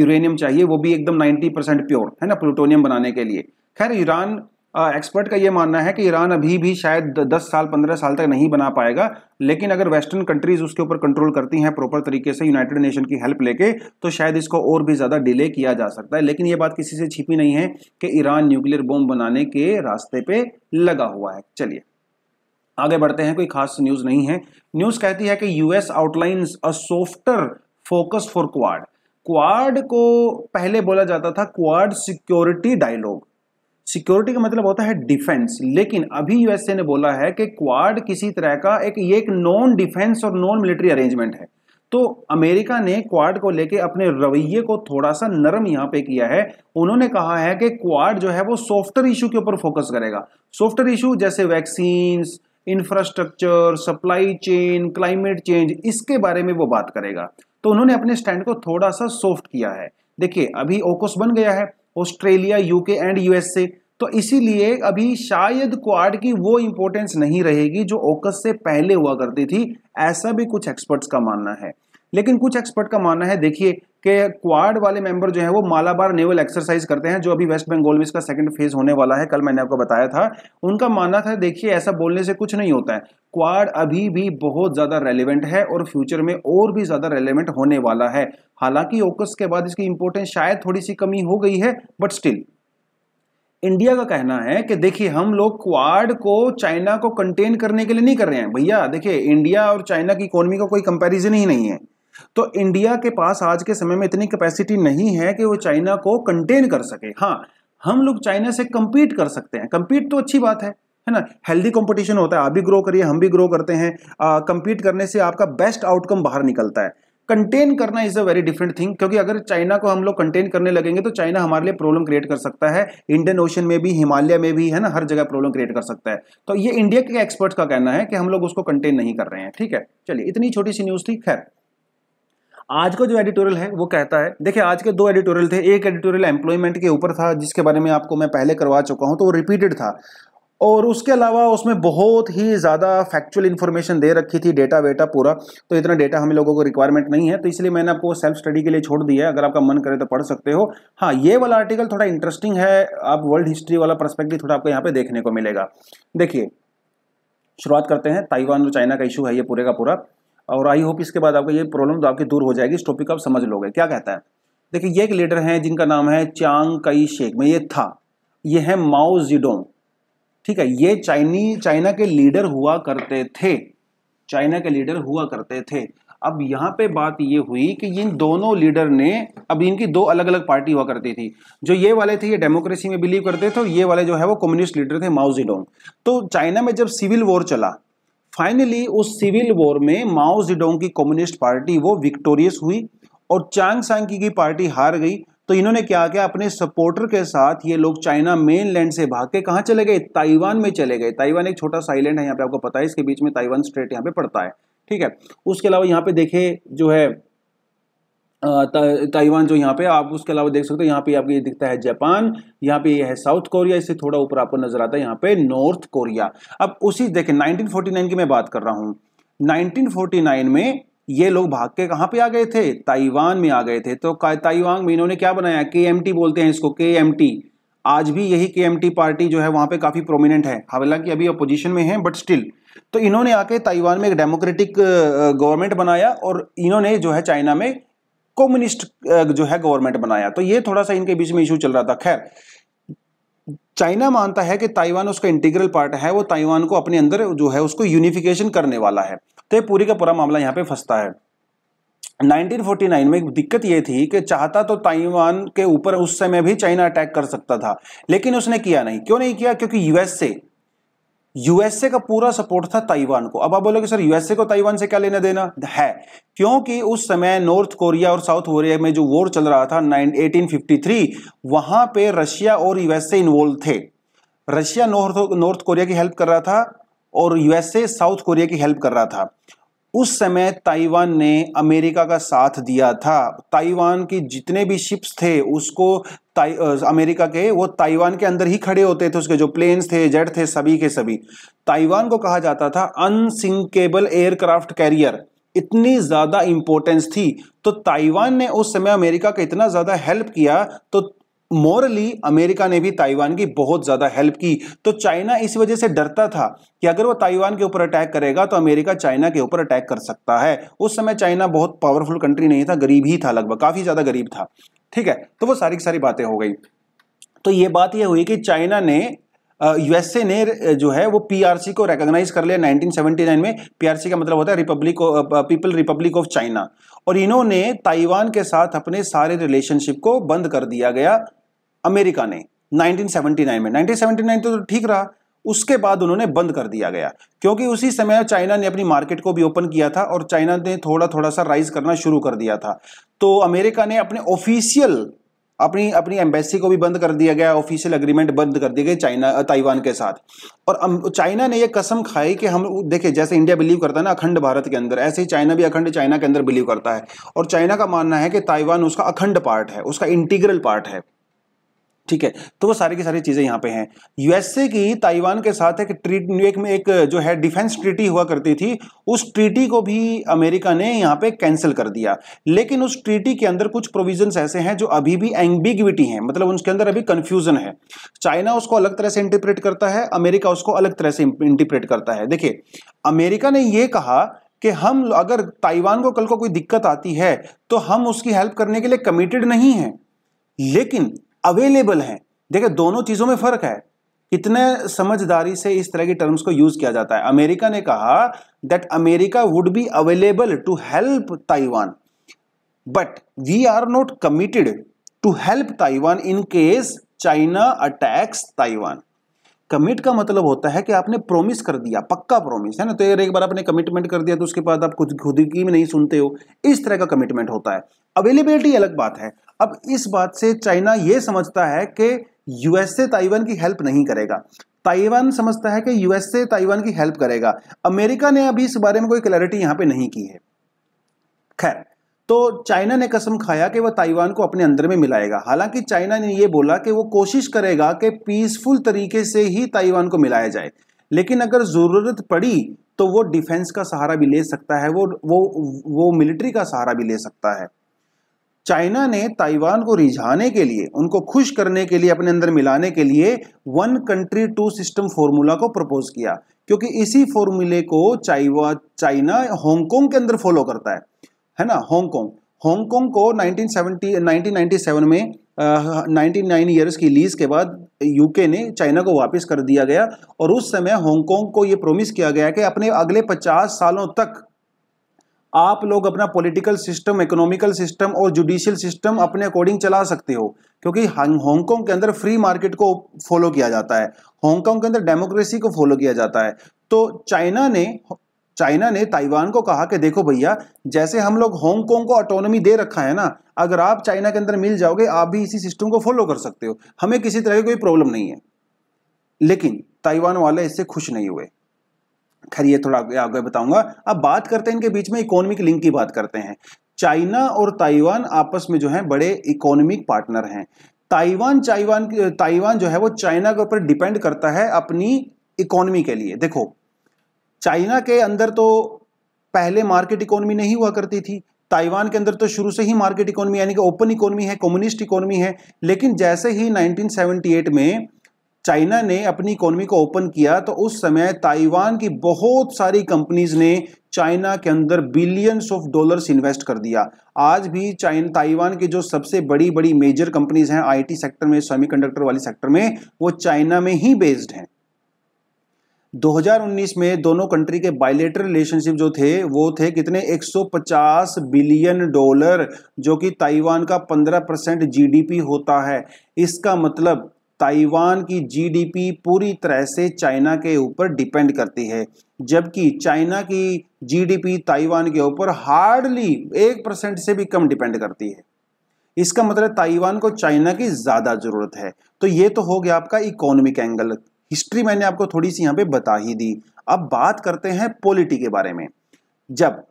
यूरेनियम चाहिए वो भी एकदम नाइन्टी परसेंट प्योर है ना प्लूटोनियम बनाने के लिए खैर ईरान एक्सपर्ट का यह मानना है कि ईरान अभी भी शायद 10 साल 15 साल तक नहीं बना पाएगा लेकिन अगर वेस्टर्न कंट्रीज़ उसके ऊपर कंट्रोल करती हैं प्रॉपर तरीके से यूनाइटेड नेशन की हेल्प लेके तो शायद इसको और भी ज़्यादा डिले किया जा सकता है लेकिन यह बात किसी से छिपी नहीं है कि ईरान न्यूक्लियर बॉम्ब बनाने के रास्ते पर लगा हुआ है चलिए आगे बढ़ते हैं कोई खास न्यूज़ नहीं है न्यूज़ कहती है कि US outlines a softer focus for Quad Quad को पहले बोला जाता था क्वाड सिक्योरिटी डायलॉग सिक्योरिटी का मतलब होता है डिफेंस लेकिन अभी यूएसए ने बोला है कि क्वाड किसी तरह का एक ये एक नॉन डिफेंस और नॉन मिलिट्री अरेंजमेंट है तो अमेरिका ने क्वाड को लेके अपने रवैये को थोड़ा सा नरम यहां पे किया है उन्होंने कहा है कि क्वाड जो है वो सॉफ्टवेयर इशू के ऊपर फोकस करेगा सॉफ्टवेयर इशू जैसे vaccine infrastructure supply chain climate change इसके बारे में वो बात करेगा तो उन्होंने अपने स्टैंड को थोड़ा सा सॉफ्ट किया है देखिए अभी ओकस बन गया है ऑस्ट्रेलिया यूके एंड यूएसए तो इसीलिए अभी शायद क्वाड की वो इंपॉर्टेंस नहीं रहेगी जो ओकस से पहले हुआ करती थी ऐसा भी कुछ एक्सपर्ट्स का मानना है लेकिन कुछ एक्सपर्ट का मानना है देखिए कि क्वाड वाले मेंबर जो है वो मालाबार नेवल एक्सरसाइज करते हैं जो अभी वेस्ट बंगाल में इसका सेकंड फेज होने वाला है कल मैंने आपको बताया था उनका मानना था देखिए ऐसा बोलने से कुछ नहीं होता है क्वाड अभी भी बहुत ज़्यादा रेलिवेंट है और फ्यूचर में और भी ज़्यादा रेलिवेंट होने वाला है हालांकि ओकस के बाद इसकी इंपोर्टेंस शायद थोड़ी सी कमी हो गई है बट स्टिल इंडिया का कहना है कि देखिए हम लोग क्वाड को चाइना को कंटेन करने के लिए नहीं कर रहे हैं भैया देखिए इंडिया और चाइना की इकोनॉमी का को कोई कंपैरिजन ही नहीं है तो इंडिया के पास आज के समय में इतनी कैपेसिटी नहीं है कि वो चाइना को कंटेन कर सके हाँ हम लोग चाइना से कंपीट कर सकते हैं कंपीट तो अच्छी बात है है ना हेल्दी कंपटीशन होता है आप भी ग्रो करिए हम भी ग्रो करते हैं कंपीट करने से आपका बेस्ट आउटकम बाहर निकलता है कंटेन करना is a very different thing क्योंकि अगर चाइना को हम लोग कंटेन करने लगेंगे तो चाइना हमारे लिए प्रॉब्लम क्रिएट कर सकता है इंडियन ओशन में भी हिमालय में भी है ना हर जगह प्रॉब्लम क्रिएट कर सकता है तो ये इंडिया के एक्सपर्ट का कहना है कि हम लोग उसको कंटेन नहीं कर रहे हैं ठीक है चलिए इतनी छोटी सी न्यूज़ थी खैर आज का जो एडिटोरियल है वो कहता है देखिए आज के दो एडिटोरियल थे एक एडिटोरियल एम्प्लॉयमेंट के ऊपर था जिसके बारे में आपको मैं पहले करवा चुका हूँ तो वो रिपीटेड था और उसके अलावा उसमें बहुत ही ज़्यादा फैक्चुअल इन्फॉर्मेशन दे रखी थी डेटा वेटा पूरा तो इतना डेटा हमें लोगों को रिक्वायरमेंट नहीं है तो इसलिए मैंने आपको सेल्फ स्टडी के लिए छोड़ दिया है अगर आपका मन करे तो पढ़ सकते हो हाँ ये वाला आर्टिकल थोड़ा इंटरेस्टिंग है आप वर्ल्ड हिस्ट्री वाला परस्पेक्टिव थोड़ा आपको यहाँ पर देखने को मिलेगा देखिए शुरुआत करते हैं ताइवान और चाइना का इशू है ये पूरे का पूरा और आई होप इसके बाद आपका ये प्रॉब्लम तो आपकी दूर हो जाएगी इस टॉपिक आप समझ लोगे क्या कहता है देखिए ये एक लीडर हैं जिनका नाम है चांग कई शेख में ये था ये है माओ जिडोंग ठीक है ये चाइनी चाइना के लीडर हुआ करते थे चाइना के लीडर हुआ करते थे अब यहाँ पे बात ये हुई कि इन दोनों लीडर ने अब इनकी दो अलग अलग पार्टी हुआ करती थी जो ये वाले थे ये डेमोक्रेसी में बिलीव करते थे और ये वाले जो है वो कम्युनिस्ट लीडर थे जिडोंग तो चाइना में जब सिविल वॉर चला फाइनली उस सिविल वॉर में माओ जिडोंग की कम्युनिस्ट पार्टी वो विक्टोरियस हुई और चांग सांग की पार्टी हार गई तो इन्होंने क्या किया अपने सपोर्टर के साथ ये लोग चाइना मेन लैंड से भाग के कहाँ चले गए ताइवान में चले गए ताइवान एक छोटा सा आइलैंड है यहाँ पे आपको पता है इसके बीच में ताइवान स्ट्रेट यहाँ पे पड़ता है ठीक है उसके अलावा यहाँ पे देखे जो है ताइवान जो यहाँ पे आप उसके अलावा देख सकते हो यहाँ पे आपको ये दिखता है जापान यहाँ पे ये है साउथ कोरिया इससे थोड़ा ऊपर आपको नजर आता है यहाँ पे नॉर्थ कोरिया अब उसी देखें 1949 की मैं बात कर रहा हूँ 1949 में ये लोग भाग के कहाँ पे आ गए थे ताइवान में आ गए थे तो ताइवान में इन्होंने क्या बनाया के बोलते हैं इसको के आज भी यही के पार्टी जो है वहाँ पर काफ़ी प्रोमिनेंट है हालांकि अभी अपोजिशन में है बट स्टिल तो इन्होंने आके ताइवान में एक डेमोक्रेटिक गवर्नमेंट बनाया और इन्होंने जो है चाइना में कम्युनिस्ट uh, जो है गवर्नमेंट बनाया तो ये थोड़ा सा इनके बीच में इशू चल रहा था खैर चाइना मानता है कि ताइवान उसका इंटीग्रल पार्ट है वो ताइवान को अपने अंदर जो है उसको यूनिफिकेशन करने वाला है तो ये पूरी का पूरा मामला यहाँ पे फंसता है 1949 में दिक्कत ये थी कि चाहता तो ताइवान के ऊपर उस समय भी चाइना अटैक कर सकता था लेकिन उसने किया नहीं क्यों नहीं किया क्योंकि यूएस से यूएसए का पूरा सपोर्ट था ताइवान को अब आप बोलोगे सर यूएसए को ताइवान से क्या लेना देना है क्योंकि उस समय नॉर्थ कोरिया और साउथ कोरिया में जो वॉर चल रहा था 1853 वहां पे रशिया और यूएसए इन्वॉल्व थे रशिया नॉर्थ नॉर्थ कोरिया की हेल्प कर रहा था और यूएसए साउथ कोरिया की हेल्प कर रहा था उस समय ताइवान ने अमेरिका का साथ दिया था ताइवान की जितने भी शिप्स थे उसको ताइ अमेरिका के वो ताइवान के अंदर ही खड़े होते थे उसके जो प्लेन्स थे जेट थे सभी के सभी ताइवान को कहा जाता था अनसिंकेबल एयरक्राफ्ट कैरियर इतनी ज़्यादा इंपॉर्टेंस थी तो ताइवान ने उस समय अमेरिका का इतना ज़्यादा हेल्प किया तो मॉरली अमेरिका ने भी ताइवान की बहुत ज़्यादा हेल्प की तो चाइना इस वजह से डरता था कि अगर वो ताइवान के ऊपर अटैक करेगा तो अमेरिका चाइना के ऊपर अटैक कर सकता है उस समय चाइना बहुत पावरफुल कंट्री नहीं था गरीब ही था लगभग काफ़ी ज़्यादा गरीब था ठीक है तो वो सारी की सारी बातें हो गई तो ये बात यह हुई कि चाइना ने यूएसए ने जो है वो पीआरसी को रिकॉग्नाइज कर लिया 1979 में पीआरसी का मतलब होता है republic people republic of China और इन्होंने ताइवान के साथ अपने सारे रिलेशनशिप को बंद कर दिया गया अमेरिका ने 1979 में 1979 तो ठीक रहा उसके बाद उन्होंने बंद कर दिया गया क्योंकि उसी समय चाइना ने अपनी मार्केट को भी ओपन किया था और चाइना ने थोड़ा थोड़ा सा राइज करना शुरू कर दिया था तो अमेरिका ने अपने ऑफिशियल अपनी अपनी एम्बेसी को भी बंद कर दिया गया ऑफिशियल अग्रीमेंट बंद कर दिए गए चाइना ताइवान के साथ और चाइना ने यह कसम खाई कि हम देखिए जैसे इंडिया बिलीव करता है ना अखंड भारत के अंदर ऐसे ही चाइना भी अखंड चाइना के अंदर बिलीव करता है और चाइना का मानना है कि ताइवान उसका अखंड पार्ट है उसका इंटीग्रल पार्ट है ठीक है तो वो सारी की सारी चीज़ें यहाँ पे हैं यूएसए की ताइवान के साथ एक ट्रीट एक में एक जो है डिफेंस ट्रीटी हुआ करती थी उस ट्रीटी को भी अमेरिका ने यहाँ पे कैंसिल कर दिया लेकिन उस ट्रीटी के अंदर कुछ प्रोविजंस ऐसे हैं जो अभी भी एंबिगिविटी हैं मतलब उसके अंदर अभी कंफ्यूजन है चाइना उसको अलग तरह से इंटरप्रेट करता है अमेरिका उसको अलग तरह से इंटरप्रेट करता है देखिए अमेरिका ने ये कहा कि हम अगर ताइवान को कल को कोई दिक्कत आती है तो हम उसकी हेल्प करने के लिए कमिटेड नहीं है लेकिन अवेलेबल हैं देखिए दोनों चीज़ों में फ़र्क है कितने समझदारी से इस तरह की टर्म्स को यूज़ किया जाता है अमेरिका ने कहा that America would be available to help Taiwan but we are not committed to help Taiwan in case China attacks Taiwan commit का मतलब होता है कि आपने प्रोमिस कर दिया पक्का प्रोमिस है ना तो एक बार आपने कमिटमेंट कर दिया तो उसके बाद आप कुछ खुद की नहीं सुनते हो इस तरह का कमिटमेंट होता है अवेलेबिलिटी अलग बात है अब इस बात से चाइना यह समझता है कि यूएसए ताइवान की हेल्प नहीं करेगा ताइवान समझता है कि यूएसए ताइवान की हेल्प करेगा अमेरिका ने अभी इस बारे में कोई क्लैरिटी यहां पे नहीं की है खैर तो चाइना ने कसम खाया कि वह ताइवान को अपने अंदर में मिलाएगा हालांकि चाइना ने यह बोला कि वह कोशिश करेगा कि पीसफुल तरीके से ही ताइवान को मिलाया जाए लेकिन अगर ज़रूरत पड़ी तो वो डिफेंस का सहारा भी ले सकता है वो वो वो मिलिट्री का सहारा भी ले सकता है चाइना ने ताइवान को रिझाने के लिए उनको खुश करने के लिए अपने अंदर मिलाने के लिए one country two system formula को प्रपोज किया क्योंकि इसी फॉर्मूले को चाइवा चाइना हांगकांग के अंदर फॉलो करता है है ना हांगकांग हांगकांग को 1970 1997 में नाइन्टी नाइन ईयर्स की लीज के बाद यूके ने चाइना को वापस कर दिया गया और उस समय हांगकांग को ये प्रोमिस किया गया कि अपने अगले 50 सालों तक आप लोग अपना पॉलिटिकल सिस्टम इकोनॉमिकल सिस्टम और जुडिशियल सिस्टम अपने अकॉर्डिंग चला सकते हो क्योंकि हांगकॉन्ग के अंदर फ्री मार्केट को फॉलो किया जाता है हांगकॉन्ग के अंदर डेमोक्रेसी को फॉलो किया जाता है तो चाइना ने चाइना ने ताइवान को कहा कि देखो भैया जैसे हम लोग हांगकॉन्ग को ऑटोनोमी दे रखा है ना अगर आप चाइना के अंदर मिल जाओगे आप भी इसी सिस्टम को फॉलो कर सकते हो हमें किसी तरह की कोई प्रॉब्लम नहीं है लेकिन ताइवान वाले इससे खुश नहीं हुए खैर ये थोड़ा आगे बताऊंगा अब बात करते हैं इनके बीच में इकोनॉमिक लिंक की बात करते हैं चाइना और ताइवान आपस में जो है बड़े इकोनॉमिक पार्टनर हैं ताइवान चाइवान ताइवान जो है वो चाइना के ऊपर डिपेंड करता है अपनी इकोनॉमी के लिए देखो चाइना के अंदर तो पहले मार्केट इकोनॉमी नहीं हुआ करती थी ताइवान के अंदर तो शुरू से ही मार्केट इकोनॉमी यानी कि ओपन इकोनॉमी है कम्युनिस्ट इकोनॉमी है लेकिन जैसे ही 1978 में चाइना ने अपनी इकोनॉमी को ओपन किया तो उस समय ताइवान की बहुत सारी कंपनीज ने चाइना के अंदर बिलियंस ऑफ डॉलर्स इन्वेस्ट कर दिया आज भी चाइना ताइवान की जो सबसे बड़ी बड़ी मेजर कंपनीज हैं आईटी सेक्टर में सेमीकंडक्टर वाली सेक्टर में वो चाइना में ही बेस्ड हैं 2019 में दोनों कंट्री के बायलेटर रिलेशनशिप जो थे वो थे कितने 150 बिलियन डॉलर जो कि ताइवान का 15 परसेंट जी होता है इसका मतलब ताइवान की जीडीपी पूरी तरह से चाइना के ऊपर डिपेंड करती है जबकि चाइना की जीडीपी ताइवान के ऊपर हार्डली एक परसेंट से भी कम डिपेंड करती है इसका मतलब ताइवान को चाइना की ज़्यादा ज़रूरत है तो ये तो हो गया आपका इकोनॉमिक एंगल हिस्ट्री मैंने आपको थोड़ी सी यहाँ पे बता ही दी अब बात करते हैं पॉलिटी के बारे में जब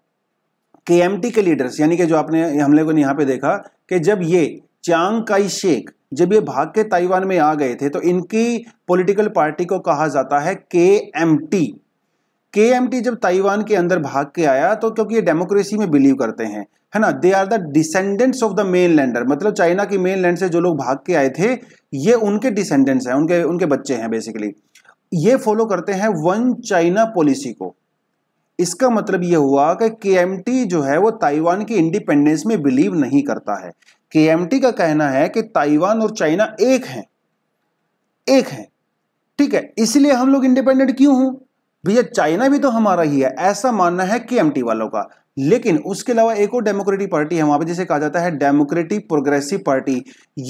के के लीडर्स यानी कि जो आपने हम लोगों ने यहाँ पे देखा कि जब ये चांग काई शेख जब ये भाग के ताइवान में आ गए थे तो इनकी पॉलिटिकल पार्टी को कहा जाता है K M T K M T जब ताइवान के अंदर भाग के आया तो क्योंकि ये डेमोक्रेसी में बिलीव करते हैं है ना they are the descendants of the main lander मतलब चाइना की मेन लैंड से जो लोग भाग के आए थे ये उनके डिसेंडेंट्स हैं उनके उनके बच्चे हैं बेसिकली ये फॉलो करते हैं वन चाइना पॉलिसी को इसका मतलब ये हुआ कि के जो है वो ताइवान की इंडिपेंडेंस में बिलीव नहीं करता है केएमटी का कहना है कि ताइवान और चाइना एक हैं एक हैं ठीक है इसलिए हम लोग इंडिपेंडेंट क्यों हूं भैया चाइना भी तो हमारा ही है ऐसा मानना है के वालों का लेकिन उसके अलावा एक और डेमोक्रेटिक पार्टी है वहां पर जिसे कहा जाता है डेमोक्रेटिक प्रोग्रेसिव पार्टी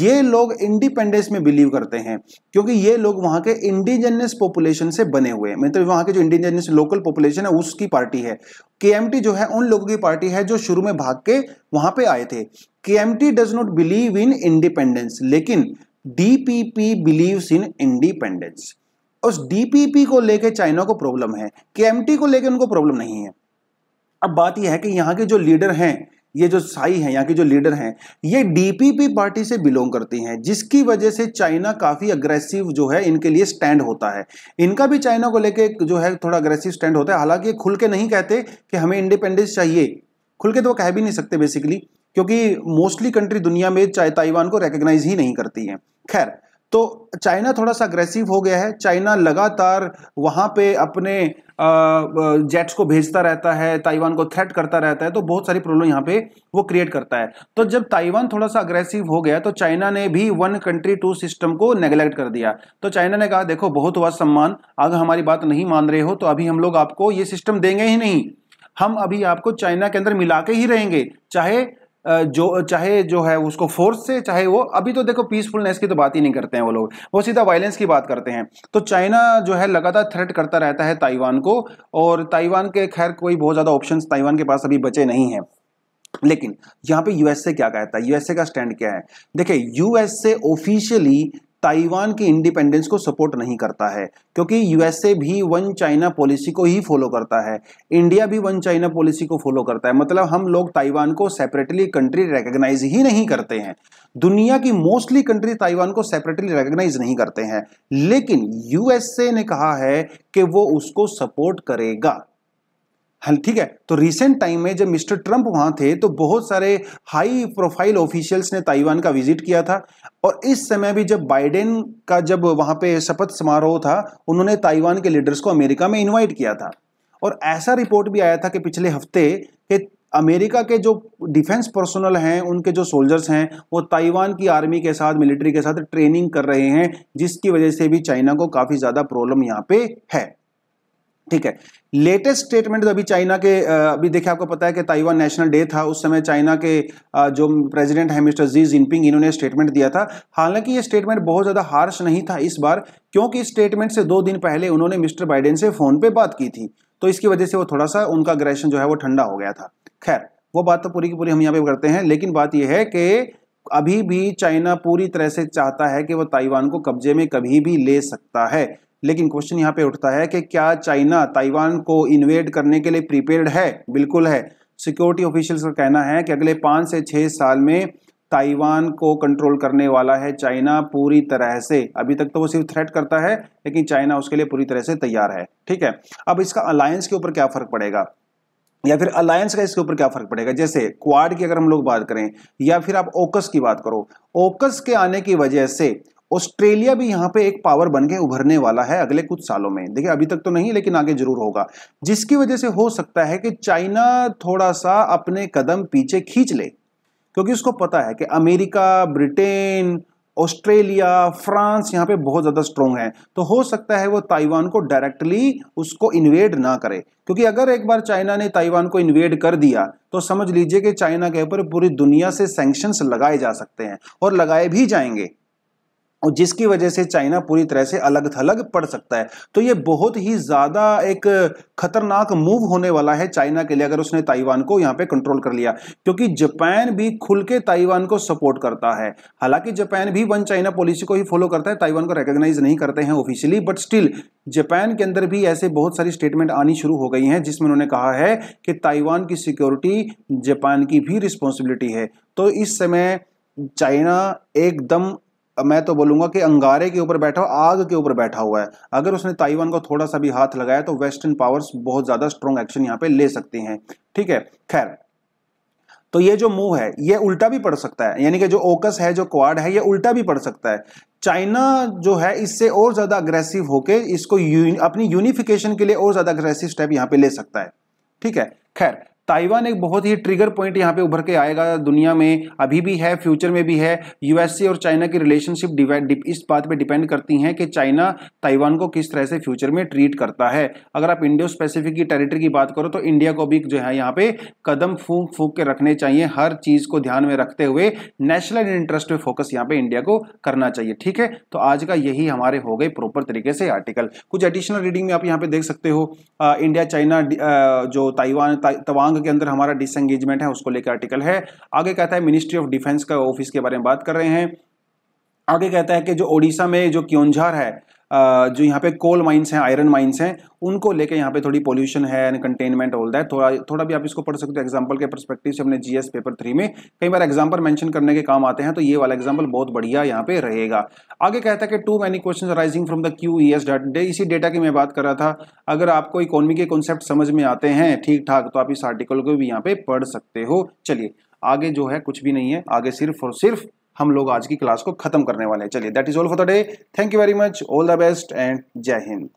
ये लोग इंडिपेंडेंस में बिलीव करते हैं क्योंकि ये लोग वहां के इंडिजिनियस पॉपुलेशन से बने हुए हैं मतलब वहां के जो इंडिजिनियस लोकल पॉपुलेशन है उसकी पार्टी है के जो है उन लोगों की पार्टी है जो शुरू में भाग के वहां पे आए थे के does not believe in independence लेकिन डीपीपी बिलीव्स इन इंडिपेंडेंस उस डीपीपी को लेके चाइना को प्रॉब्लम है केएमटी को लेके उनको प्रॉब्लम नहीं है अब बात यह है कि यहाँ के जो लीडर हैं ये जो साई हैं यहाँ के जो लीडर हैं ये डीपीपी पार्टी से बिलोंग करती हैं जिसकी वजह से चाइना काफ़ी अग्रेसिव जो है इनके लिए स्टैंड होता है इनका भी चाइना को लेके जो है थोड़ा अग्रेसिव स्टैंड होता है हालांकि ये खुल के नहीं कहते कि हमें इंडिपेंडेंस चाहिए खुल के तो कह भी नहीं सकते बेसिकली क्योंकि मोस्टली कंट्री दुनिया में चाहे ताइवान को रिकग्नाइज ही नहीं करती है खैर तो चाइना थोड़ा सा अग्रेसिव हो गया है चाइना लगातार वहाँ पे अपने जेट्स को भेजता रहता है ताइवान को थ्रेट करता रहता है तो बहुत सारी प्रॉब्लम यहाँ पे वो क्रिएट करता है तो जब ताइवान थोड़ा सा अग्रेसिव हो गया तो चाइना ने भी वन कंट्री टू सिस्टम को नेग्लेक्ट कर दिया तो चाइना ने कहा देखो बहुत हुआ सम्मान अगर हमारी बात नहीं मान रहे हो तो अभी हम लोग आपको ये सिस्टम देंगे ही नहीं हम अभी आपको चाइना के अंदर मिला के ही रहेंगे चाहे जो चाहे जो है उसको फोर्स से चाहे वो अभी तो देखो पीसफुलनेस की तो बात ही नहीं करते हैं वो लोग वो सीधा वायलेंस की बात करते हैं तो चाइना जो है लगातार थ्रेट करता रहता है ताइवान को और ताइवान के खैर कोई बहुत ज़्यादा ऑप्शन ताइवान के पास अभी बचे नहीं हैं लेकिन यहाँ पे यूएसए क्या कहता है यूएसए का स्टैंड क्या है देखिए यूएसए ऑफिशियली ताइवान की इंडिपेंडेंस को सपोर्ट नहीं करता है क्योंकि यूएसए भी वन चाइना पॉलिसी को ही फॉलो करता है इंडिया भी वन चाइना पॉलिसी को फॉलो करता है मतलब हम लोग ताइवान को सेपरेटली कंट्री रिकग्नाइज ही नहीं करते हैं दुनिया की मोस्टली कंट्री ताइवान को सेपरेटली रिकग्नाइज नहीं करते हैं लेकिन यूएसए ने कहा है कि वो उसको सपोर्ट करेगा हाँ ठीक है तो रिसेंट टाइम में जब मिस्टर ट्रंप वहां थे तो बहुत सारे हाई प्रोफाइल ऑफिशियल्स ने ताइवान का विजिट किया था और इस समय भी जब बाइडेन का जब वहां पे शपथ समारोह था उन्होंने ताइवान के लीडर्स को अमेरिका में इनवाइट किया था और ऐसा रिपोर्ट भी आया था कि पिछले हफ्ते के अमेरिका के जो डिफेंस पर्सनल हैं उनके जो सोल्जर्स हैं वो ताइवान की आर्मी के साथ मिलिट्री के साथ ट्रेनिंग कर रहे हैं जिसकी वजह से भी चाइना को काफ़ी ज़्यादा प्रॉब्लम यहाँ पे है ठीक है लेटेस्ट स्टेटमेंट तो अभी चाइना के अभी देखिए आपको पता है कि ताइवान नेशनल डे था उस समय चाइना के जो प्रेसिडेंट है मिस्टर जी जिनपिंग इन्होंने स्टेटमेंट दिया था हालांकि ये स्टेटमेंट बहुत ज़्यादा हार्श नहीं था इस बार क्योंकि स्टेटमेंट से दो दिन पहले उन्होंने मिस्टर बाइडेन से फ़ोन पे बात की थी तो इसकी वजह से वो थोड़ा सा उनका ग्रेशन जो है वो ठंडा हो गया था खैर वो बात तो पूरी की पूरी हम यहाँ पे करते हैं लेकिन बात यह है कि अभी भी चाइना पूरी तरह से चाहता है कि वो ताइवान को कब्जे में कभी भी ले सकता है लेकिन क्वेश्चन यहाँ पे उठता है कि क्या चाइना ताइवान को इन्वेड करने के लिए प्रिपेयर्ड है बिल्कुल है सिक्योरिटी ऑफिशियल्स का कहना है कि अगले पाँच से छः साल में ताइवान को कंट्रोल करने वाला है चाइना पूरी तरह से अभी तक तो वो सिर्फ थ्रेट करता है लेकिन चाइना उसके लिए पूरी तरह से तैयार है ठीक है अब इसका अलायंस के ऊपर क्या फर्क पड़ेगा या फिर अलायंस का इसके ऊपर क्या फर्क पड़ेगा जैसे क्वाड की अगर हम लोग बात करें या फिर आप ओकस की बात करो ओकस के आने की वजह से ऑस्ट्रेलिया भी यहाँ पे एक पावर बन के उभरने वाला है अगले कुछ सालों में देखिए अभी तक तो नहीं लेकिन आगे जरूर होगा जिसकी वजह से हो सकता है कि चाइना थोड़ा सा अपने कदम पीछे खींच ले क्योंकि उसको पता है कि अमेरिका ब्रिटेन ऑस्ट्रेलिया फ्रांस यहाँ पे बहुत ज़्यादा स्ट्रॉन्ग है तो हो सकता है वो ताइवान को डायरेक्टली उसको इन्वेड ना करे क्योंकि अगर एक बार चाइना ने ताइवान को इन्वेड कर दिया तो समझ लीजिए कि चाइना के ऊपर पूरी दुनिया से सैंक्शंस लगाए जा सकते हैं और लगाए भी जाएंगे और जिसकी वजह से चाइना पूरी तरह से अलग थलग पड़ सकता है तो ये बहुत ही ज़्यादा एक खतरनाक मूव होने वाला है चाइना के लिए अगर उसने ताइवान को यहाँ पे कंट्रोल कर लिया क्योंकि जापान भी खुल के ताइवान को सपोर्ट करता है हालांकि जापान भी वन चाइना पॉलिसी को ही फॉलो करता है ताइवान को रिकोगनाइज नहीं करते हैं ऑफिशियली बट स्टिल जापान के अंदर भी ऐसे बहुत सारी स्टेटमेंट आनी शुरू हो गई हैं जिसमें उन्होंने कहा है कि ताइवान की सिक्योरिटी जापान की भी रिस्पॉन्सिबिलिटी है तो इस समय चाइना एकदम मैं तो बोलूंगा कि अंगारे के ऊपर बैठा हो आग के ऊपर बैठा हुआ है अगर उसने ताइवान को थोड़ा सा भी हाथ लगाया तो वेस्टर्न पावर्स बहुत ज़्यादा स्ट्रॉन्ग एक्शन यहाँ पे ले सकते हैं ठीक है खैर तो ये जो मूव है ये उल्टा भी पड़ सकता है यानी कि जो ओकस है जो क्वाड है ये उल्टा भी पड़ सकता है चाइना जो है इससे और ज़्यादा अग्रेसिव होके इसको यून, अपनी यूनिफिकेशन के लिए और ज़्यादा अग्रेसिव स्टेप यहां पे ले सकता है ठीक है खैर ताइवान एक बहुत ही ट्रिगर पॉइंट यहाँ पे उभर के आएगा दुनिया में अभी भी है फ्यूचर में भी है यूएसए और चाइना की रिलेशनशिप इस बात पे डिपेंड करती हैं कि चाइना ताइवान को किस तरह से फ्यूचर में ट्रीट करता है अगर आप इंडो स्पेसिफिक की टेरिटरी की बात करो तो इंडिया को भी जो है यहाँ पे कदम फूक फूक के रखने चाहिए हर चीज़ को ध्यान में रखते हुए नेशनल इंटरेस्ट पे फोकस यहाँ पे इंडिया को करना चाहिए ठीक है तो आज का यही हमारे हो गए प्रॉपर तरीके से आर्टिकल कुछ एडिशनल रीडिंग में आप यहाँ पे देख सकते हो इंडिया चाइना जो ताइवान तवान मांग के अंदर हमारा डिसंगेजमेंट है उसको लेकर आर्टिकल है आगे कहता है मिनिस्ट्री ऑफ डिफेंस का ऑफिस के बारे में बात कर रहे हैं आगे कहता है कि जो ओडिशा में जो क्योंझार है जो यहाँ पे कोल माइंस हैं आयरन माइंस हैं उनको लेके यहाँ पे थोड़ी पोल्यूशन है एंड कंटेनमेंट ऑल दैट थोड़ा थोड़ा भी आप इसको पढ़ सकते हो एग्जाम्पल के परस्पेक्टिव से अपने जीएस पेपर थ्री में कई बार एग्जाम्पल मेंशन करने के काम आते हैं तो ये वाला एग्जाम्पल बहुत बढ़िया यहाँ पे रहेगा आगे कहता है कि too many question rising from the Q E S day इसी डेटा की मैं बात कर रहा था अगर आपको इकोनॉमी के कॉन्सेप्ट समझ में आते हैं ठीक ठाक तो आप इस आर्टिकल को भी यहाँ पे पढ़ सकते हो चलिए आगे जो है कुछ भी नहीं है आगे सिर्फ और सिर्फ हम लोग आज की क्लास को खत्म करने वाले हैं चलिए that is all for the day thank you very much all the best and Jai Hind